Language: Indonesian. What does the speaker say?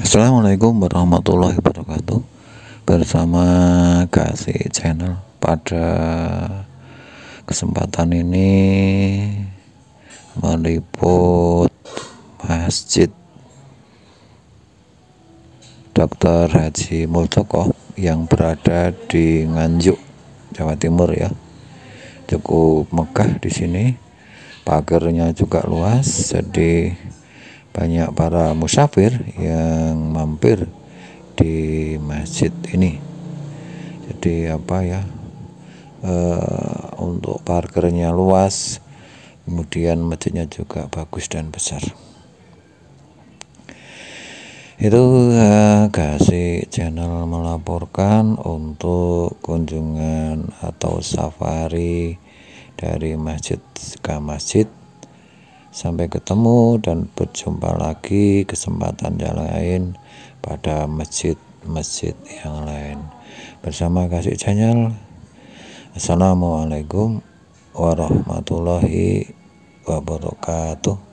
Assalamualaikum warahmatullahi wabarakatuh Bersama Kasih Channel Pada kesempatan ini Meliput Masjid Dr. Haji Muldoko Yang berada di Nganjuk Jawa Timur ya Cukup megah di sini Pagernya juga luas Jadi banyak para musafir yang mampir di masjid ini jadi apa ya uh, untuk parkirnya luas kemudian masjidnya juga bagus dan besar itu eh, kasih channel melaporkan untuk kunjungan atau safari dari masjid ke masjid Sampai ketemu dan berjumpa lagi kesempatan yang lain pada masjid-masjid yang lain. Bersama Kasih Channel. Assalamualaikum warahmatullahi wabarakatuh.